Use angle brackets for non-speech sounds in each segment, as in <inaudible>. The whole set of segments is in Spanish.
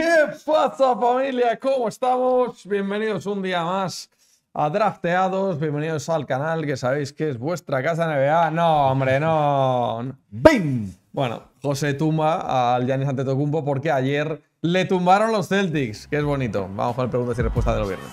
¿Qué pasa familia? ¿Cómo estamos? Bienvenidos un día más a Drafteados, bienvenidos al canal que sabéis que es vuestra casa NBA. No, hombre, no. ¡Bim! Bueno, José tumba al Janis Antetokounmpo porque ayer le tumbaron los Celtics, que es bonito. Vamos con el preguntas y respuestas de los viernes.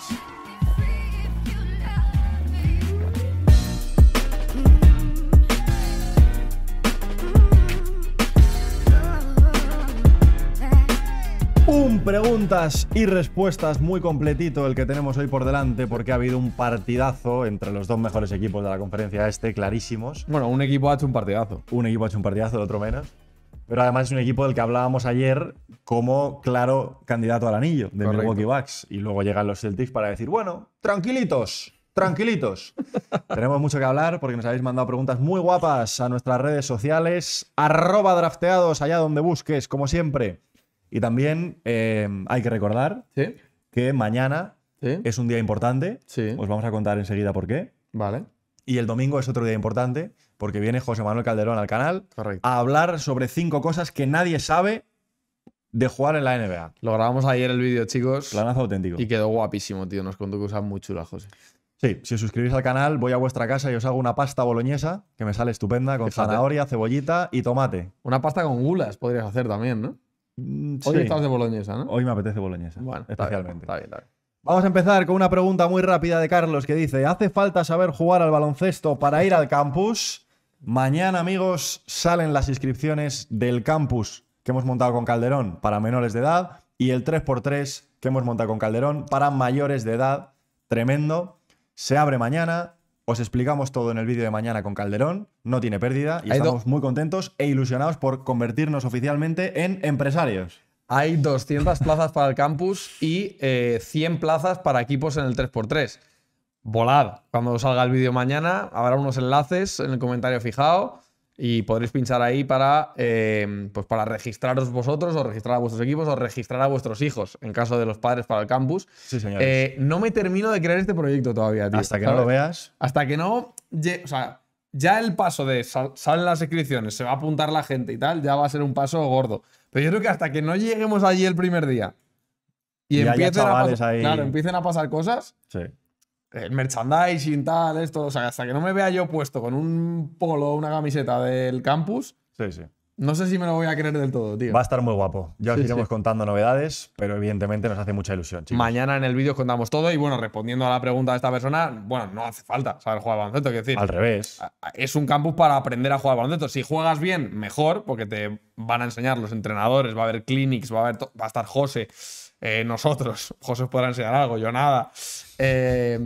preguntas y respuestas muy completito el que tenemos hoy por delante, porque ha habido un partidazo entre los dos mejores equipos de la conferencia este, clarísimos. Bueno, un equipo ha hecho un partidazo. Un equipo ha hecho un partidazo, el otro menos. Pero además es un equipo del que hablábamos ayer como claro candidato al anillo de Milwaukee Bucks. Y luego llegan los Celtics para decir, bueno, tranquilitos, tranquilitos. <laughs> Tenemos mucho que hablar porque nos habéis mandado preguntas muy guapas a nuestras redes sociales. Arroba drafteados allá donde busques, como siempre. Y también em, hay que recordar que mañana es un día importante. Os vamos a contar enseguida por qué. Vale. Y el domingo es otro día importante porque viene José Manuel Calderón al canal a hablar sobre cinco cosas que nadie sabe de jugar en la NBA. Lo grabamos ayer el vídeo, chicos. Planazo auténtico. Y quedó guapísimo, tío. Nos contó cosas muy chulas, José. Sí, si os suscribís al canal, voy a vuestra casa y os hago una pasta boloñesa que me sale estupenda con zanahoria, cebollita y tomate. Una pasta con gulas podrías hacer también, ¿no? Mm, Hoy de boloñesa, ¿no? Hoy me apetece boloñesa, bueno, especialmente. Vamos a empezar con una pregunta muy rápida de Carlos que dice: ¿Hace falta saber jugar al baloncesto para ir al campus? Mañana, amigos, salen las inscripciones del campus que hemos montado con Calderón para menores de edad y el 3x3 que hemos montado con Calderón para mayores de edad. Tremendo. Se abre mañana. Os explicamos todo en el vídeo de mañana con Calderón, no tiene pérdida y estamos muy contentos e ilusionados por convertirnos oficialmente en empresarios. Hay 200 plazas para el campus y 100 eh, plazas para equipos en el 3x3. Volad. Cuando salga el vídeo mañana habrá unos enlaces en el comentario fijado y podréis pinchar ahí para, em, pues para registraros vosotros o registrar a vuestros equipos o registrar a vuestros hijos en caso de los padres para el campus. Sí, señor eh, no me termino de crear este proyecto todavía, tío. Hasta que no lo veas. Hasta que no. O sea, ya el paso de salen las inscripciones, se va a apuntar la gente y tal, ya va a ser un paso gordo. Pero yo creo que hasta que no lleguemos allí el primer día y, a empiecen a pasar cosas. Sí el merchandising, tal, esto. O sea, hasta que no me vea yo puesto con un polo, una camiseta del campus. Sí, sí. No sé si me lo voy a creer del todo, tío. Va a estar muy guapo. Ya os iremos contando novedades, pero evidentemente nos hace mucha ilusión, Mañana en el vídeo os contamos todo y bueno, respondiendo a la pregunta de esta persona, bueno, no hace falta saber jugar baloncesto, quiero decir. Al revés. Es un campus para aprender a jugar baloncesto. Si juegas bien, mejor, porque te van a enseñar los entrenadores, va a haber clinics, va a haber va a estar José, eh, nosotros, José os podrá enseñar algo, yo nada. Eh,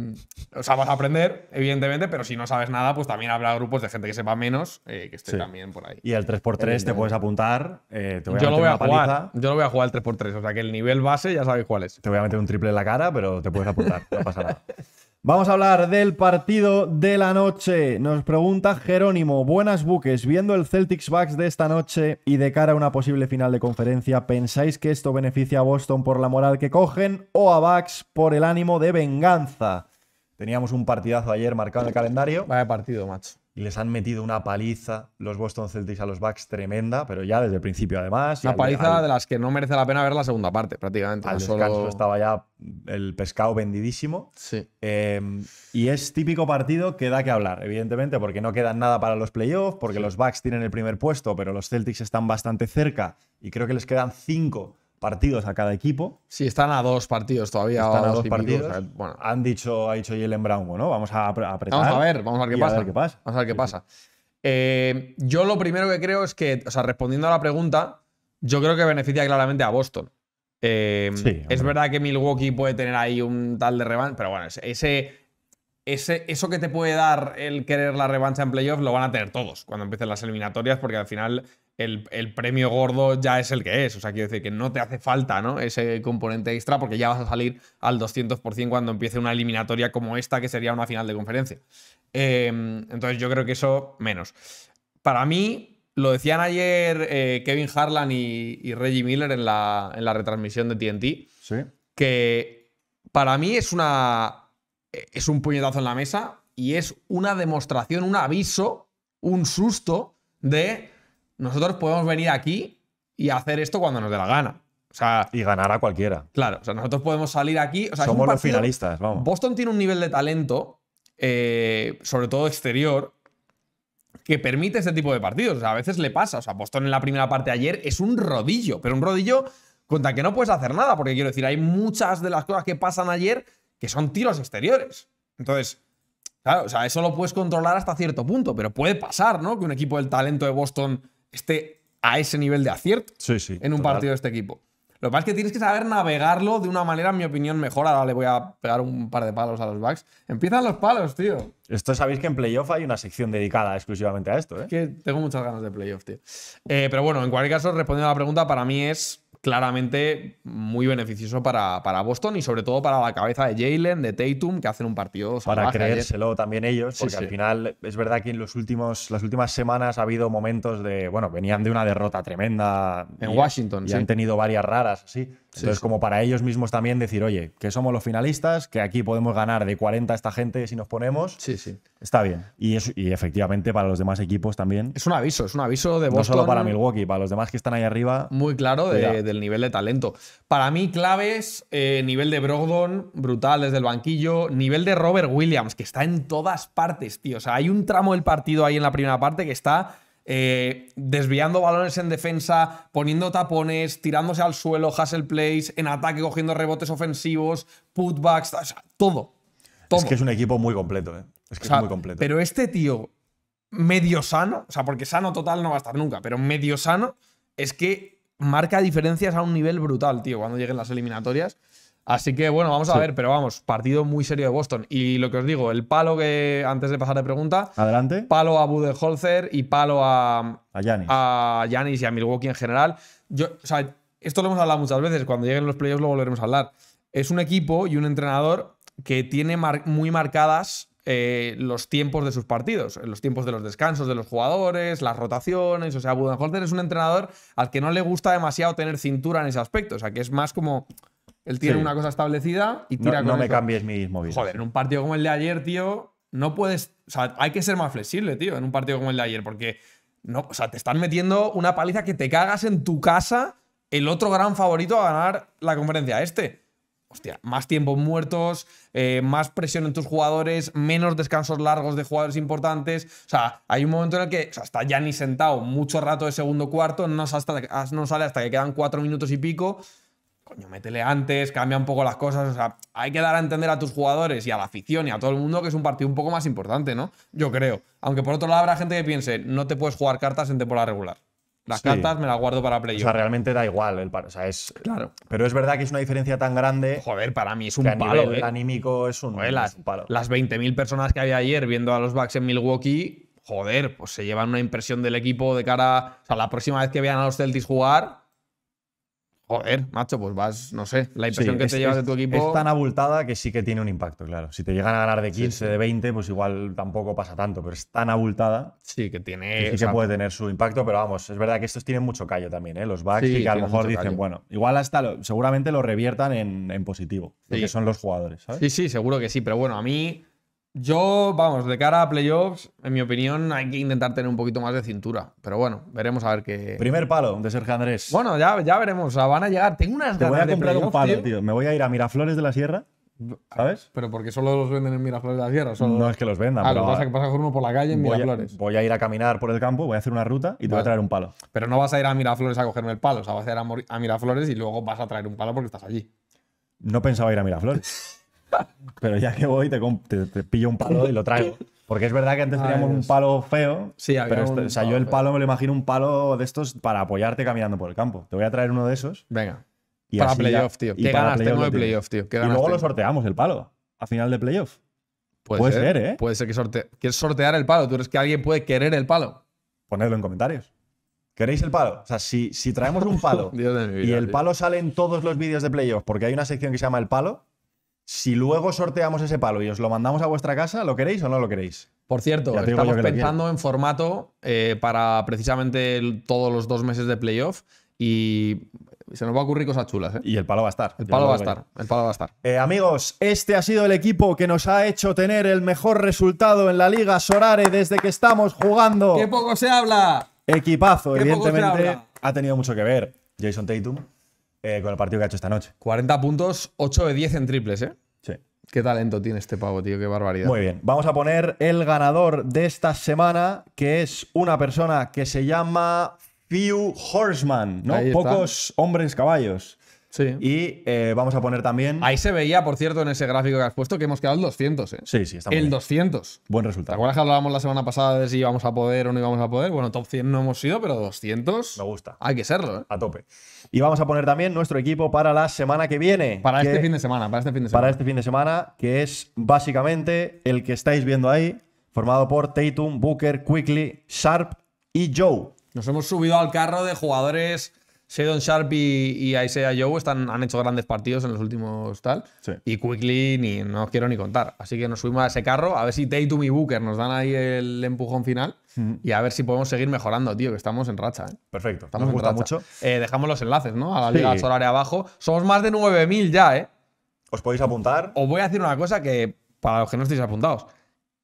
o sea, vas a aprender, evidentemente, pero si no sabes nada, pues también habrá grupos de gente que sepa menos eh, que esté también por ahí. Y el 3x3 te puedes apuntar. yo lo voy a jugar. Yo lo voy a jugar el 3x3. O sea, que el nivel base ya sabéis cuál es. Te voy a meter un triple en la cara, pero te puedes apuntar. no pasa nada. <laughs> Vamos a hablar del partido de la noche. Nos pregunta Jerónimo, buenas buques, viendo el Celtics Bucks de esta noche y de cara a una posible final de conferencia, ¿pensáis que esto beneficia a Boston por la moral que cogen o a Bucks por el ánimo de venganza? Teníamos un partidazo ayer marcado en el calendario. Vaya partido, macho y les han metido una paliza los Boston Celtics a los Bucks tremenda, pero ya desde el principio además. Una paliza de las que no merece la pena ver la segunda parte, prácticamente. Al descanso estaba ya el pescado vendidísimo. Sí. Em, y es típico partido que da que hablar, evidentemente, porque no quedan nada para los playoffs, porque los Bucks tienen el primer puesto, pero los Celtics están bastante cerca y creo que les quedan cinco partidos a cada equipo. Sí, están a dos partidos todavía. Están a dos, partidos. bueno. Han dicho, ha dicho Jalen Brown, ¿no? Vamos a apretar. Vamos a ver, vamos a ver qué, pasa. pasa. Vamos a ver qué pasa. Eh, yo lo primero que creo es que, o sea, respondiendo a la pregunta, yo creo que beneficia claramente a Boston. Eh, sí, es verdad que Milwaukee puede tener ahí un tal de revancha, pero bueno, ese, ese, eso que te puede dar el querer la revancha en playoffs lo van a tener todos cuando empiecen las eliminatorias, porque al final el, premio gordo ya es el que es. O sea, quiero decir que no te hace falta ¿no? ese componente extra porque ya vas a salir al 200% cuando empiece una eliminatoria como esta, que sería una final de conferencia. Em, entonces yo creo que eso menos. Para mí, lo decían ayer eh, Kevin Harlan y, Reggie Miller en la, retransmisión de TNT, que para mí es, una, es un puñetazo en la mesa y es una demostración, un aviso, un susto de nosotros podemos venir aquí y hacer esto cuando nos dé la gana. sea, y ganar a cualquiera. Claro, o sea, nosotros podemos salir aquí. O Somos los finalistas, vamos. Boston tiene un nivel de talento, eh, sobre todo exterior, que permite este tipo de partidos. O sea, a veces le pasa. O sea, Boston en la primera parte de ayer es un rodillo, pero un rodillo contra que no puedes hacer nada, porque quiero decir, hay muchas de las cosas que pasan ayer que son tiros exteriores. Entonces, claro, o sea, eso lo puedes controlar hasta cierto punto, pero puede pasar, ¿no? Que un equipo del talento de Boston esté a ese nivel de acierto en un partido de este equipo. Lo que es que tienes que saber navegarlo de una manera, en mi opinión, mejor. Ahora le voy a pegar un par de palos a los backs. Empiezan los palos, tío. Esto sabéis que en playoff hay una sección dedicada exclusivamente a esto, ¿eh? que tengo muchas ganas de playoff, tío. Eh, pero bueno, en cualquier caso, respondiendo a la pregunta, para mí es claramente muy beneficioso para, Boston y sobre todo para la cabeza de Jalen, de Tatum, que hacen un partido salvaje. Para creérselo también ellos, porque al final es verdad que en los últimos, las últimas semanas ha habido momentos de, bueno, venían de una derrota tremenda. En Washington, y han tenido varias raras, sí. Entonces, como para ellos mismos también decir, oye, que somos los finalistas, que aquí podemos ganar de 40 a esta gente si nos ponemos. Sí, sí. Está bien. Y, efectivamente para los demás equipos también. Es un aviso, es un aviso de Boston. No solo para Milwaukee, para los demás que están ahí arriba. Muy claro del nivel de talento. Para mí, claves, eh, nivel de Brogdon, brutal desde el banquillo. Nivel de Robert Williams, que está en todas partes, tío. O sea, hay un tramo del partido ahí en la primera parte que está eh, desviando balones en defensa, poniendo tapones, tirándose al suelo, hustle plays, en ataque cogiendo rebotes ofensivos, putbacks, todo, Es que es un equipo muy completo, ¿eh? Es que es muy completo. Pero este tío, medio sano, o sea, porque sano total no va a estar nunca, pero medio sano, es que marca diferencias a un nivel brutal, tío, cuando lleguen las eliminatorias. Así que bueno, vamos a ver, pero vamos, partido muy serio de Boston. Y lo que os digo, el palo que antes de pasar de pregunta. Adelante. Palo a Budenholzer y palo a. A Yanis. y a Milwaukee en general. Yo, o sea, esto lo hemos hablado muchas veces. Cuando lleguen los playoffs lo volveremos a hablar. Es un equipo y un entrenador que tiene muy marcadas eh, los tiempos de sus partidos, eh, los tiempos de los descansos de los jugadores, las rotaciones. O sea, Budenholzer es un entrenador al que no le gusta demasiado tener cintura en ese aspecto. O sea, que es más como él tiene una cosa establecida y tira no, con No me cambies mi Joder, en un partido como el de ayer, tío, no puedes. O sea, hay que ser más flexible, tío, en un partido como el de ayer, porque. No, o sea, te están metiendo una paliza que te cagas en tu casa el otro gran favorito a ganar la conferencia este. Hostia, más tiempos muertos, eh, más presión en tus jugadores, menos descansos largos de jugadores importantes. O sea, hay un momento en el que o sea, está ya ni sentado mucho rato de segundo cuarto, no, hasta, no sale hasta que quedan cuatro minutos y pico coño, métele antes, cambia un poco las cosas. O sea, hay que dar a entender a tus jugadores y a la afición y a todo el mundo que es un partido un poco más importante, ¿no? Yo creo. Aunque por otro lado habrá gente que piense, no te puedes jugar cartas en temporada regular. Las cartas me las guardo para play O sea, realmente da igual el par... O sea, es. Claro. Pero es verdad que es una diferencia tan grande. Joder, para mí es un palo. El ¿eh? anímico es un, las, Las 20.000 personas que había ayer viendo a los Bucks en Milwaukee, joder, pues se llevan una impresión del equipo de cara. O sea, la próxima vez que vean a los Celtics jugar, joder, macho, pues vas, no sé, la impresión que te llevas de tu equipo. Es tan abultada que sí que tiene un impacto, claro. Si te llegan a ganar de 15, de 20, pues igual tampoco pasa tanto, pero es tan abultada. Sí, que tiene. sí que puede tener su impacto, pero vamos, es verdad que estos tienen mucho callo también, ¿eh? Los backs, y que a lo mejor dicen, bueno, igual hasta lo, seguramente lo reviertan en, positivo, porque son los jugadores, ¿sabes? Sí, sí, seguro que sí, pero bueno, a mí yo, vamos, de cara a playoffs, en mi opinión, hay que intentar tener un poquito más de cintura. Pero bueno, veremos a ver qué. Primer palo de Sergio Andrés. Bueno, ya, ya veremos. O sea, van a llegar. Tengo unas Te ganas voy a comprar un palo, tío. Me voy a ir a Miraflores de la Sierra. ¿Sabes? Pero porque solo los venden en Miraflores de la Sierra. No es que los vendan. Ah, pero… lo pasa que pasa uno por la calle en Miraflores. voy a ir a caminar por el campo, voy a hacer una ruta y te voy a traer un palo. Pero no vas a ir a Miraflores a cogerme el palo. O sea, vas a ir a Miraflores y luego vas a traer un palo porque estás allí. No pensaba ir a Miraflores. <laughs> Pero ya que voy, te, pillo un palo y lo traigo. Porque es verdad que antes teníamos un palo feo. Sí, pero este, yo el palo me lo imagino un palo de estos para apoyarte caminando por el campo. Te voy a traer uno de esos. Venga. para playoff, tío. Y ganas de playoff, tío? y luego lo sorteamos, el palo, a final de playoff. Puede, ser, ¿eh? Puede ser que sorte quieres sortear el palo. Tú eres que alguien puede querer el palo. Ponedlo en comentarios. ¿Queréis el palo? O sea, si, traemos un palo <laughs> y el palo sale en todos los vídeos de playoff porque hay una sección que se llama el palo, si luego sorteamos ese palo y os lo mandamos a vuestra casa, ¿lo queréis o no lo queréis? Por cierto, estamos pensando en formato eh, para precisamente todos los dos meses de playoff y se nos va a ocurrir cosas chulas. ¿eh? Y el palo va a estar. El palo va a estar. El palo va a estar. Eh, amigos, este ha sido el equipo que nos ha hecho tener el mejor resultado en la Liga Sorare desde que estamos jugando. ¡Qué poco se habla! Equipazo, evidentemente, ha tenido mucho que ver. Jason Tatum, eh, con el partido que ha hecho esta noche. 40 puntos, 8 de 10 en triples, ¿eh? Sí. Qué talento tiene este pavo, tío, qué barbaridad. Muy bien, vamos a poner el ganador de esta semana, que es una persona que se llama Few Horseman, ¿no? Pocos hombres caballos. Sí. Y eh, vamos a poner también. Ahí se veía, por cierto, en ese gráfico que has puesto, que hemos quedado el 200, ¿eh? Sí, sí, está muy El 200. Buen resultado. ¿Te acuerdas que hablábamos la semana pasada de si íbamos a poder o no íbamos a poder? Bueno, top 100 no hemos sido, pero 200. Me gusta. Hay que serlo, ¿eh? A tope. Y vamos a poner también nuestro equipo para la semana que viene. Para este fin de semana, para este fin de semana. Para este fin de semana, que es básicamente el que estáis viendo ahí, formado por Tatum, Booker, Quickly, Sharp y Joe. Nos hemos subido al carro de jugadores Shadon Sharp y, Isaiah Joe están, han hecho grandes partidos en los últimos tal. Y Quickly ni, no os quiero ni contar. Así que nos subimos a ese carro, a ver si Tatum y Booker nos dan ahí el empujón final y a ver si podemos seguir mejorando, tío, que estamos en racha. ¿eh? Perfecto, estamos nos gusta mucho. Eh, dejamos los enlaces, ¿no? A la Liga Solar abajo. Somos más de 9.000 ya, ¿eh? Os podéis apuntar. Os voy a decir una cosa que, para los que no estéis apuntados,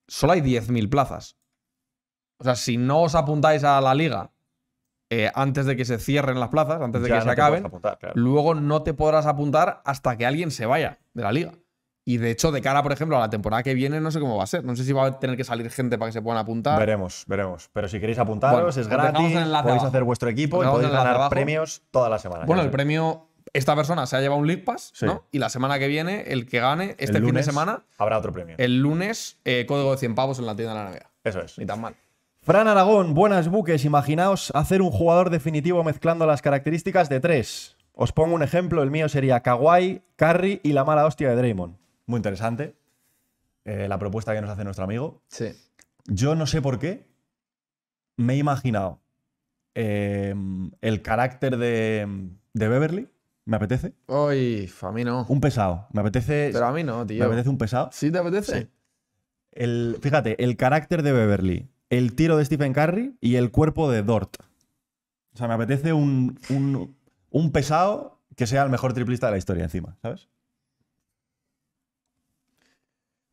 solo hay 10.000 plazas. O sea, si no os apuntáis a la liga eh, antes de que se cierren las plazas, antes de que se acaben, luego no te podrás apuntar hasta que alguien se vaya de la liga. Y de hecho, de cara, por ejemplo, a la temporada que viene, no sé cómo va a ser. No sé si va a tener que salir gente para que se puedan apuntar. Veremos, veremos. Pero si queréis apuntaros, es gratis. Podéis hacer vuestro equipo y podéis ganar premios toda la semana. Bueno, el premio. Esta persona se ha llevado un League Pass, ¿no? Y la semana que viene, el que gane, este fin de semana. Habrá otro premio. El lunes, eh, código de 100 pavos en la tienda de la Navidad. Eso es. Ni tan mal. Fran Aragón, buenas buques. Imaginaos hacer un jugador definitivo mezclando las características de tres. Os pongo un ejemplo, el mío sería Kawhi, Carrie y la mala hostia de Draymond. Muy interesante eh, la propuesta que nos hace nuestro amigo. Sí. Yo no sé por qué me he imaginado em, el carácter de, Beverly. Me apetece. Uy, a mí no. Un pesado. Me apetece. Pero a mí no, tío. Me apetece un pesado. ¿Sí te apetece? El, fíjate, el carácter de Beverly el tiro de Stephen Curry y el cuerpo de Dort. O sea, me apetece un, pesado que sea el mejor triplista de la historia encima, ¿sabes?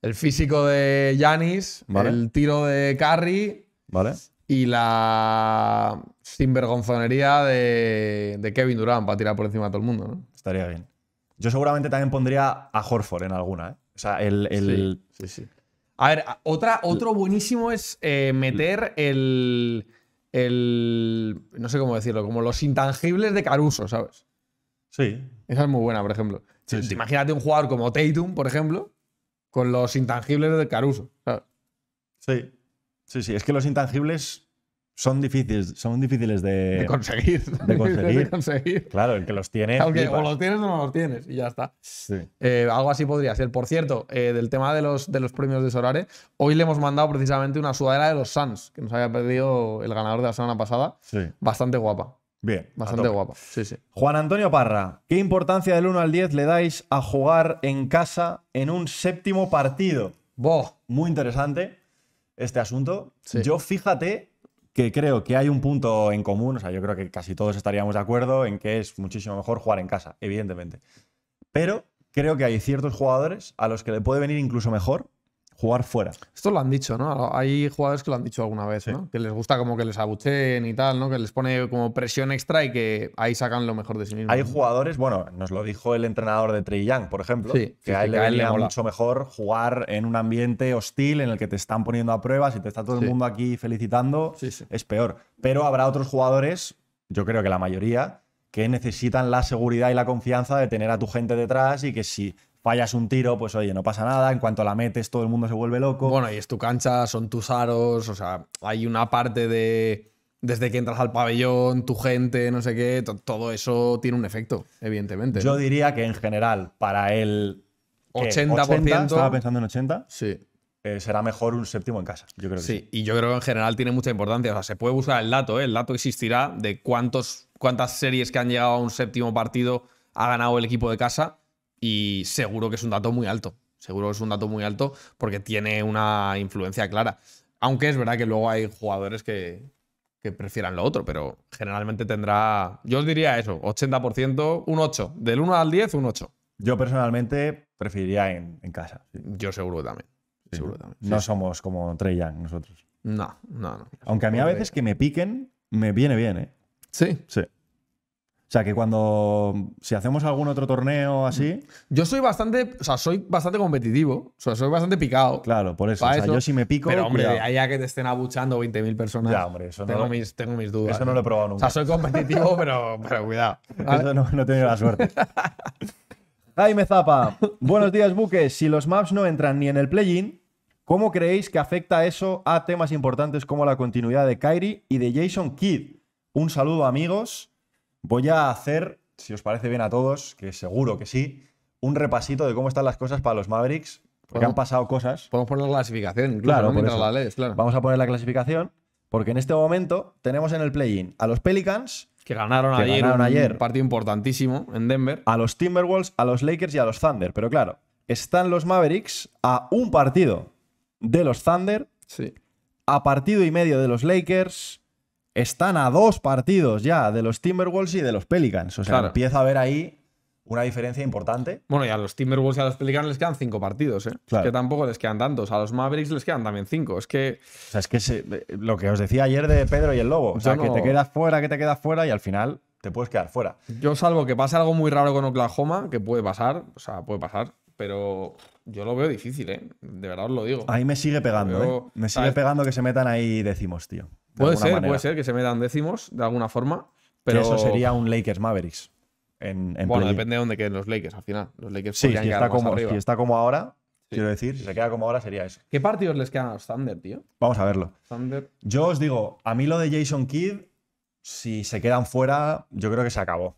El físico de Yanis, el tiro de Curry ¿Vale? y la sinvergonzonería de, Kevin Durant para tirar por encima de todo el mundo, ¿no? Estaría bien. Yo seguramente también pondría a Horford en alguna, ¿eh? O sea, el, sí, sí. A ver, otra, otro buenísimo es eh, meter el, el. No sé cómo decirlo, como los intangibles de Caruso, ¿sabes? Sí. Esa es muy buena, por ejemplo. Imagínate un jugador como Tatum, por ejemplo, con los intangibles de Caruso, ¿sabes? Sí. Sí, sí. Es que los intangibles son difíciles, son difíciles de, conseguir. De conseguir. Claro, el que los tiene. o los tienes o no los tienes, y ya está. Eh, algo así podría ser. Por cierto, eh, del tema de los, de los premios de Sorare, hoy le hemos mandado precisamente una sudadera de los Suns, que nos había pedido el ganador de la semana pasada. Bastante guapa. Bien. Bastante guapa. Juan Antonio Parra, ¿qué importancia del 1 al 10 le dais a jugar en casa en un séptimo partido? Muy interesante este asunto. Yo fíjate que creo que hay un punto en común, o sea, yo creo que casi todos estaríamos de acuerdo en que es muchísimo mejor jugar en casa, evidentemente. Pero creo que hay ciertos jugadores a los que le puede venir incluso mejor jugar fuera. Esto lo han dicho, ¿no? Hay jugadores que lo han dicho alguna vez, ¿no? Que les gusta como que les abucheen y tal, ¿no? Que les pone como presión extra y que ahí sacan lo mejor de sí mismos. Hay jugadores, bueno, nos lo dijo el entrenador de Trey Young, por ejemplo, que a él, le, mucho mejor jugar en un ambiente hostil en el que te están poniendo a prueba, si te está todo el mundo aquí felicitando, es peor. Pero habrá otros jugadores, yo creo que la mayoría, que necesitan la seguridad y la confianza de tener a tu gente detrás y que si fallas un tiro, pues oye, no pasa nada, en cuanto la metes todo el mundo se vuelve loco. Bueno, y es tu cancha, son tus aros, o sea, hay una parte de desde que entras al pabellón, tu gente, no sé qué, todo eso tiene un efecto, evidentemente. Yo diría que en general, para el 80%, estaba pensando en 80. Sí. Eh, será mejor un séptimo en casa. Yo creo sí, sí, y yo creo que en general tiene mucha importancia. O sea, se puede buscar el dato, ¿eh? el dato existirá de cuántos, cuántas series que han llegado a un séptimo partido ha ganado el equipo de casa y seguro que es un dato muy alto. Seguro que es un dato muy alto porque tiene una influencia clara. Aunque es verdad que luego hay jugadores que, prefieran lo otro, pero generalmente tendrá, yo os diría eso, 80%, un 8. Del 1 al 10, un 8. Yo personalmente preferiría en, casa. Yo seguro también. Seguro No somos como Trey Young nosotros. No, no, no. Aunque a mí a veces que me piquen, me viene bien, ¿eh? Sí. Sí. O sea, que cuando. Si hacemos algún otro torneo así. Yo soy bastante. O sea, soy bastante competitivo. O sea, soy bastante picado. Claro, por eso. O sea, yo si me pico. Pero, hombre, allá que te estén abuchando 20.000 personas. Ya, hombre, eso tengo Mis, tengo mis dudas. Eso no lo he probado nunca. O sea, soy competitivo, <laughs> pero, cuidado. Eso no, he tenido la suerte. <laughs> Jaime Zapa. Buenos días, Buques. Si los maps no entran ni en el play-in, ¿cómo creéis que afecta eso a temas importantes como la continuidad de Kairi y de Jason Kidd? Un saludo, amigos. Voy a hacer, si os parece bien a todos, que seguro que sí, un repasito de cómo están las cosas para los Mavericks, porque han pasado cosas. Podemos poner la clasificación, claro, Vamos a poner la clasificación, porque en este momento tenemos en el play-in a los Pelicans. Que ganaron, ayer, un partido importantísimo en Denver. A los Timberwolves, a los Lakers y a los Thunder. Pero claro, están los Mavericks a un partido de los Thunder, sí. a partido y medio de los Lakers, están a dos partidos ya de los Timberwolves y de los Pelicans. O sea, empieza a haber ahí una diferencia importante. Bueno, y a los Timberwolves y a los Pelicans les quedan cinco partidos, ¿eh? Es que tampoco les quedan tantos. A los Mavericks les quedan también cinco. Es que. O sea, es que eh, lo que os decía ayer de Pedro y el Lobo. O sea, que te quedas fuera, que te quedas fuera y al final te puedes quedar fuera. Yo, salvo que pase algo muy raro con Oklahoma, que puede pasar, o sea, puede pasar, pero yo lo veo difícil, ¿eh? De verdad os lo digo. Ahí me sigue pegando, ¿eh? Me sigue pegando que se metan ahí decimos, tío. Puede ser, puede ser que se metan décimos de alguna forma. Pero... eso sería un Lakers Mavericks. bueno, depende de dónde queden los Lakers al final. Los Lakers si está, como, está como ahora, quiero decir, si se queda como ahora sería eso. ¿Qué partidos les quedan a los Thunder, tío? Vamos a verlo. Yo os digo, a mí lo de Jason Kidd, si se quedan fuera, yo creo que se acabó.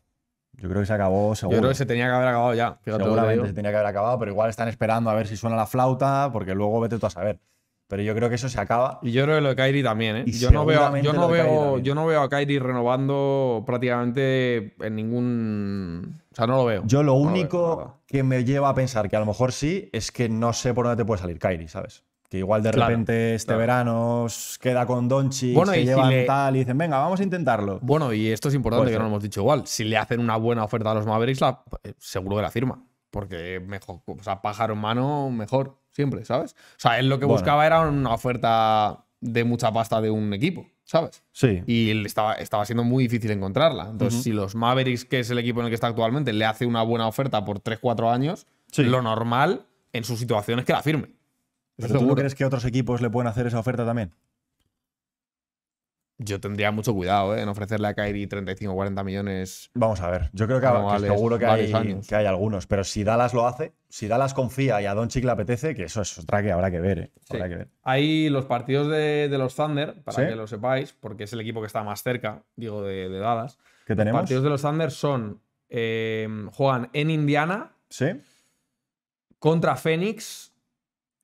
Yo creo que se acabó seguro. Yo creo que se tenía que haber acabado ya. Seguramente se tenía que haber acabado, pero igual están esperando a ver si suena la flauta, porque luego vete tú a saber. Pero yo creo que eso se acaba. Y yo creo que lo de Kairi también, ¿eh? yo, no veo, yo, veo, yo no veo a Kairi renovando prácticamente en ningún. O sea, no lo veo. Yo lo único que me lleva a pensar que a lo mejor sí es que no sé por dónde te puede salir Kairi, ¿sabes? Que igual de repente este verano queda con Donchi, bueno, se y llevan tal y dicen, venga, vamos a intentarlo. Bueno, y esto es importante que no lo hemos dicho igual. Si le hacen una buena oferta a los Mavericks, eh, seguro que la firma. Porque mejor, o sea, pájaro en mano, mejor siempre, ¿sabes? O sea, él lo que buscaba era una oferta de mucha pasta de un equipo, ¿sabes? Sí. Y estaba, estaba siendo muy difícil encontrarla. Entonces, si los Mavericks, que es el equipo en el que está actualmente, le hace una buena oferta por 3-4 años, lo normal en su situación es que la firme. ¿Pero tú crees que otros equipos le pueden hacer esa oferta también? yo tendría mucho cuidado ¿eh? en ofrecerle a Kyrie 35 o 40 millones. Vamos a ver. Yo creo que, seguro que hay, que algunos. Pero si Dallas lo hace, si Dallas confía y a Chick le apetece, que eso es otra que habrá que ver. ¿eh? Habrá que ver. Hay los partidos de, los Thunder, para que lo sepáis, porque es el equipo que está más cerca, digo, de, Dallas. ¿Qué tenemos? Los partidos de los Thunder son. Juan eh, juegan en Indiana. Sí. Contra Phoenix.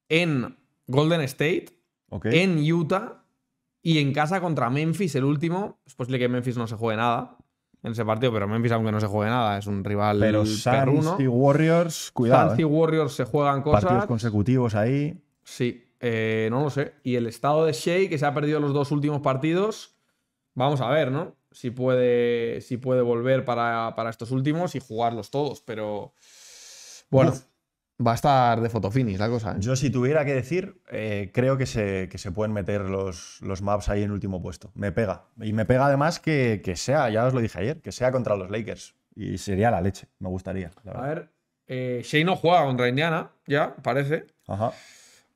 En Golden State. En Utah y en casa contra Memphis, el último, es posible que Memphis no se juegue nada en ese partido, pero Memphis, aunque no se juegue nada, es un rival pero Suns y Warriors, cuidado. y eh. Warriors se juegan cosas. Partidos consecutivos ahí. Sí, eh, no lo sé. Y el estado de Shea, que se ha perdido los dos últimos partidos, vamos a ver, ¿no? Si puede, si puede volver para, para estos últimos y jugarlos todos, pero bueno. Va a estar de fotofinis la cosa. ¿eh? Yo, si tuviera que decir, eh, creo que se, pueden meter los, los, maps ahí en último puesto. Me pega. Y me pega además que, sea, ya os lo dije ayer, que sea contra los Lakers. Y sería la leche, me gustaría. a ver, eh, Shea no juega contra Indiana, ya, parece. Ajá.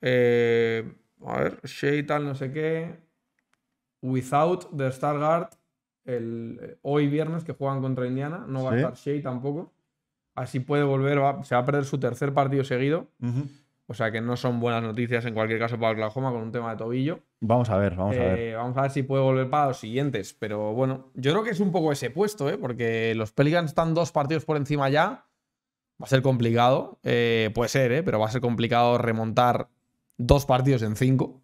a ver, Shea tal, no sé qué. Without the Stargard, el, hoy viernes que juegan contra Indiana, no va a estar Shea tampoco. Así puede volver, se va a perder su tercer partido seguido. O sea que no son buenas noticias en cualquier caso para Oklahoma con un tema de tobillo. Vamos a ver, vamos a ver. Eh, vamos a ver si puede volver para los siguientes. Pero bueno, yo creo que es un poco ese puesto, ¿eh? porque los Pelicans están dos partidos por encima ya. Va a ser complicado. Eh, puede ser, ¿eh? pero va a ser complicado remontar dos partidos en cinco.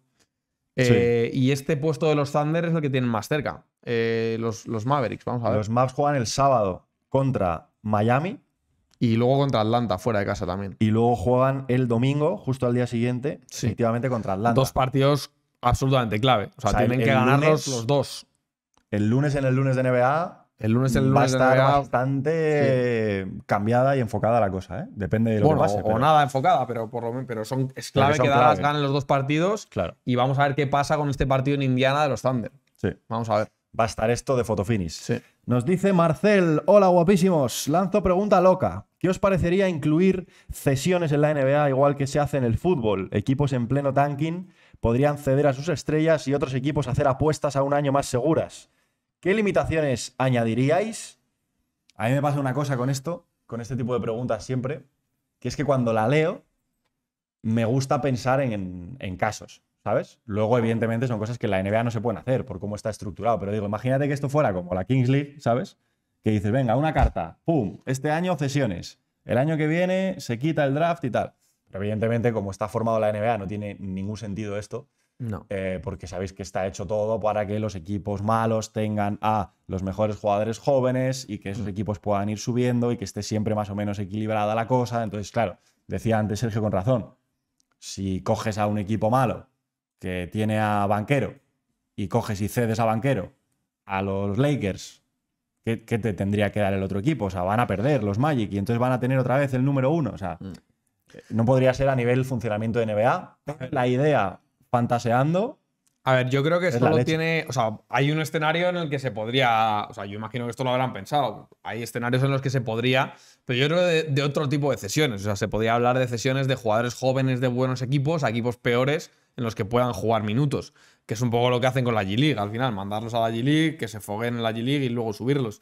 Y este puesto de los Thunder es el que tienen más cerca. los, los Mavericks, vamos a ver. Los Mavs juegan el sábado contra Miami y luego contra Atlanta, fuera de casa también. Y luego juegan el domingo, justo al día siguiente, efectivamente contra Atlanta. Dos partidos absolutamente clave. O sea, tienen que ganarlos los dos. El lunes en el lunes de NBA. El lunes el lunes va a estar bastante cambiada y enfocada la cosa, ¿eh? Depende de lo O, nada enfocada, pero por lo menos pero son, es clave que ganen los dos partidos. Claro. Y vamos a ver qué pasa con este partido en Indiana de los Thunder. Sí. Vamos a ver va a estar esto de fotofinish. Nos dice Marcel, hola guapísimos, lanzo pregunta loca. ¿Qué os parecería incluir cesiones en la NBA igual que se hace en el fútbol? Equipos en pleno tanking podrían ceder a sus estrellas y otros equipos hacer apuestas a un año más seguras. ¿Qué limitaciones añadiríais? A mí me pasa una cosa con esto, con este tipo de preguntas siempre, que es que cuando la leo, me gusta pensar en casos. ¿sabes? Luego, evidentemente, son cosas que la NBA no se pueden hacer por cómo está estructurado. Pero digo, imagínate que esto fuera como la Kings League, ¿sabes? Que dices, venga, una carta, pum, este año cesiones, el año que viene se quita el draft y tal. Pero evidentemente, como está formado la NBA, no tiene ningún sentido esto. No. Eh, porque sabéis que está hecho todo para que los equipos malos tengan a los mejores jugadores jóvenes y que esos mm. equipos puedan ir subiendo y que esté siempre más o menos equilibrada la cosa. Entonces, claro, decía antes Sergio con razón, si coges a un equipo malo que tiene a banquero y coges y cedes a banquero a los Lakers, ¿qué, te tendría que dar el otro equipo? O sea, van a perder los Magic y entonces van a tener otra vez el número uno. O sea, mm. eh, no podría ser a nivel funcionamiento de NBA. Eh. La idea, fantaseando. A ver, yo creo que solo tiene. O sea, hay un escenario en el que se podría. O sea, yo imagino que esto lo habrán pensado. Hay escenarios en los que se podría. Pero yo creo de, otro tipo de cesiones. O sea, se podría hablar de cesiones de jugadores jóvenes de buenos equipos a equipos peores en los que puedan jugar minutos, que es un poco lo que hacen con la G-League al final, mandarlos a la G-League, que se foguen en la G-League y luego subirlos.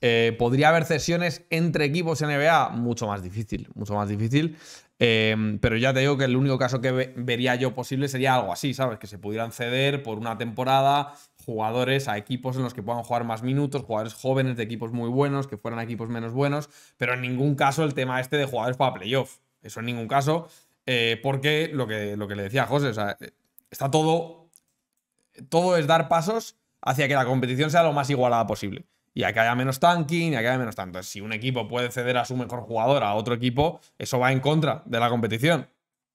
Eh, podría haber cesiones entre equipos NBA, mucho más difícil, mucho más difícil. Em, pero ya te digo que el único caso que vería yo posible sería algo así, ¿sabes? Que se pudieran ceder por una temporada jugadores a equipos en los que puedan jugar más minutos, jugadores jóvenes de equipos muy buenos, que fueran equipos menos buenos, pero en ningún caso el tema este de jugadores para playoff. Eso en ningún caso. Eh, porque lo que, lo que le decía José, eh, está todo. Todo es dar pasos hacia que la competición sea lo más igualada posible. Y a que haya menos tanking, y a que haya menos tanto. Si un equipo puede ceder a su mejor jugador a otro equipo, eso va en contra de la competición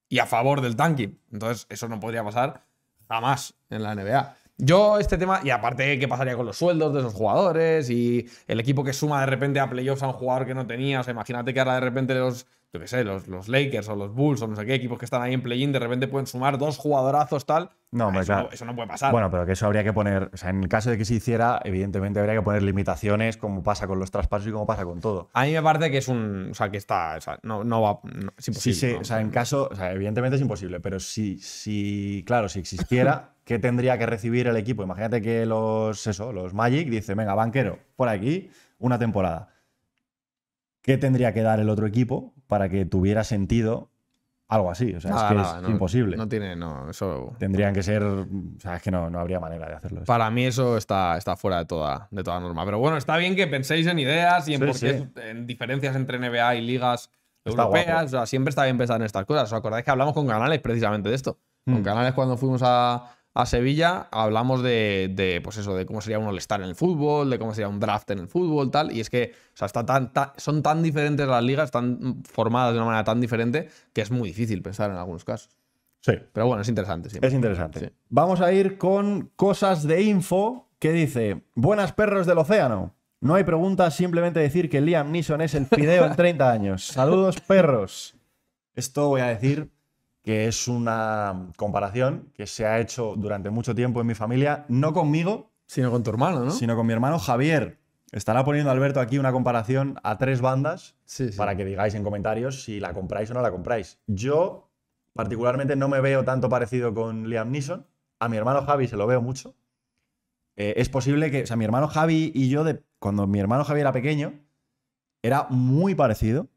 y a favor del tanking. Entonces, eso no podría pasar jamás en la NBA. Yo este tema, y aparte qué pasaría con los sueldos de esos jugadores y el equipo que suma de repente a playoffs a un jugador que no tenía, o sea, imagínate que ahora de repente los yo qué sé, los, Lakers o los Bulls o no sé qué equipos que están ahí en play-in, de repente pueden sumar dos jugadorazos tal. No, eso, no, puede pasar. Bueno, pero que eso habría que poner, o sea, en el caso de que se hiciera, evidentemente habría que poner limitaciones, como pasa con los traspasos y como pasa con todo. A mí me parece que es un, o sea, que está, o sea, no, va, es imposible. Sí, o sea, en caso, o sea, evidentemente es imposible, pero si, si claro, si existiera, <laughs> ¿qué tendría que recibir el equipo? Imagínate que los, eso, los Magic dicen, venga, banquero, por aquí, una temporada. ¿Qué tendría que dar el otro equipo para que tuviera sentido algo así. O sea, es que es imposible. No tiene, no, eso. Tendrían que ser. O sea, es que no, habría manera de hacerlo. Para mí, eso está, está fuera de toda, de toda norma. Pero bueno, está bien que penséis en ideas y en, diferencias entre NBA y ligas europeas. siempre está bien pensar en estas cosas. ¿Os acordáis que hablamos con canales precisamente de esto? Con hmm. canales cuando fuimos a a Sevilla, hablamos de, pues eso, de cómo sería un all-star en el fútbol, de cómo sería un draft en el fútbol, tal. Y es que, son tan diferentes las ligas, están formadas de una manera tan diferente, que es muy difícil pensar en algunos casos. Sí. Pero bueno, es interesante. Es interesante. Vamos a ir con cosas de info que dice: Buenas perros del océano. No hay preguntas, simplemente decir que Liam Neeson es el fideo en 30 <laughs> años. Saludos, perros. Esto voy a decir que es una comparación que se ha hecho durante mucho tiempo en mi familia, no conmigo. Sino con tu hermano, ¿no? Sino con mi hermano Javier. Estará poniendo Alberto aquí una comparación a tres bandas para que digáis en comentarios si la compráis o no la compráis. Yo, particularmente, no me veo tanto parecido con Liam Neeson. A mi hermano Javi se lo veo mucho. Eh, es posible que, o sea, mi hermano Javi y yo, cuando mi hermano Javi era pequeño, era muy parecido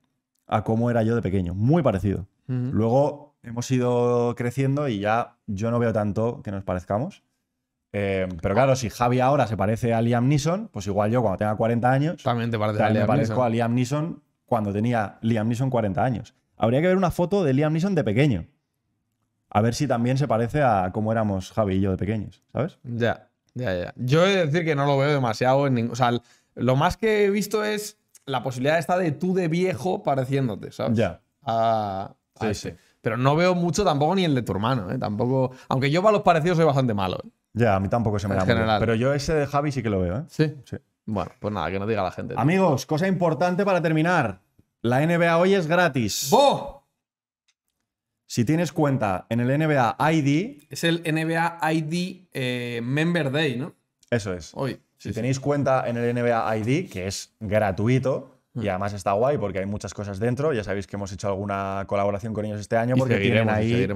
a cómo era yo de pequeño, muy parecido. Luego hemos ido creciendo y ya yo no veo tanto que nos parezcamos. Em, pero claro, si Javi ahora se parece a Liam Neeson, pues igual yo cuando tenga 40 años. También te parezco a Liam Neeson cuando tenía Liam Neeson 40 años. Habría que ver una foto de Liam Neeson de pequeño. A ver si también se parece a cómo éramos Javi y yo de pequeños, ¿sabes? Ya, ya, ya. Yo he de decir que no lo veo demasiado. En o sea, lo más que he visto es la posibilidad esta de tú de viejo pareciéndote, ¿sabes? Ya. A, ese. Pero no veo mucho tampoco ni el de tu hermano, ¿eh? Tampoco. Aunque yo para los parecidos soy bastante malo. ¿eh? Ya, a mí tampoco se me da Pero yo ese de Javi sí que lo veo, ¿eh? Sí. sí. Bueno, pues nada, que no diga la gente. Amigos, cosa importante para terminar. La NBA hoy es gratis. ¡Bo! Si tienes cuenta en el NBA ID. Es el NBA ID eh, Member Day, ¿no? Eso es. Hoy. si tenéis cuenta en el NBA ID, que es gratuito, Mm. Y además está guay porque hay muchas cosas dentro. Ya sabéis que hemos hecho alguna colaboración con ellos este año porque tienen ahí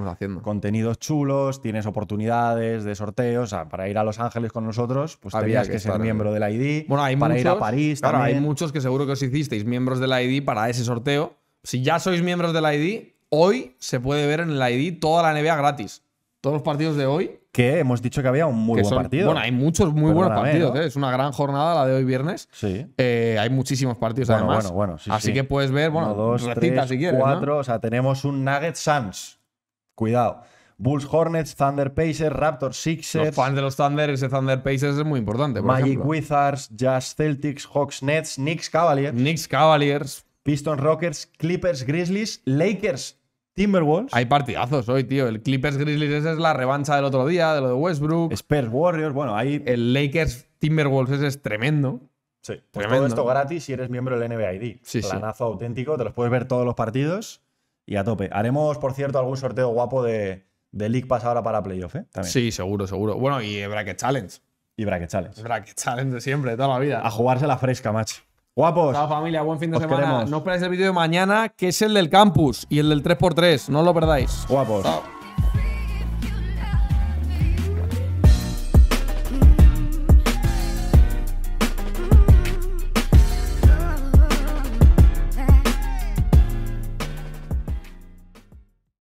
contenidos chulos, tienes oportunidades de sorteos. O sea, para ir a Los Ángeles con nosotros, pues tenías que, ser miembro del ID. Bueno, hay para muchos, ir a París claro, hay muchos que seguro que os hicisteis miembros del ID para ese sorteo. Si ya sois miembros del ID, hoy se puede ver en el ID toda la NBA gratis todos los partidos de hoy. Que hemos dicho que había un muy buen partido. Bueno, hay muchos muy buenos partidos. ¿eh? Es una gran jornada la de hoy viernes. Sí. Eh, hay muchísimos partidos bueno, además. Bueno, bueno, Así que puedes ver, bueno, dos, si quieres. Cuatro, o sea, tenemos un Nugget Suns. Cuidado. Bulls Hornets, Thunder Pacers, Raptors Sixers. Los fans de los Thunder, ese Thunder Pacers es muy importante. Magic Wizards, Jazz Celtics, Hawks Nets, Knicks Cavaliers. Knicks Cavaliers. Pistons Rockets, Clippers Grizzlies, Lakers Timberwolves. Hay partidazos hoy, tío. El Clippers Grizzlies esa es la revancha del otro día, de lo de Westbrook. Spurs Warriors, bueno, hay. El Lakers Timberwolves ese es tremendo. Sí, pues todo esto gratis si eres miembro del NBA ID. Planazo auténtico, te los puedes ver todos los partidos y a tope. Haremos, por cierto, algún sorteo guapo de, League Pass ahora para playoff, ¿eh? Sí, seguro, seguro. Bueno, y Bracket Challenge. Y Bracket Challenge. Bracket Challenge de siempre, de toda la vida. A jugarse la fresca, macho. Guapos. Chao, familia. Buen fin de semana. No os perdáis el vídeo de mañana, que es el del campus y el del 3x3. No lo perdáis. Guapos. Chao.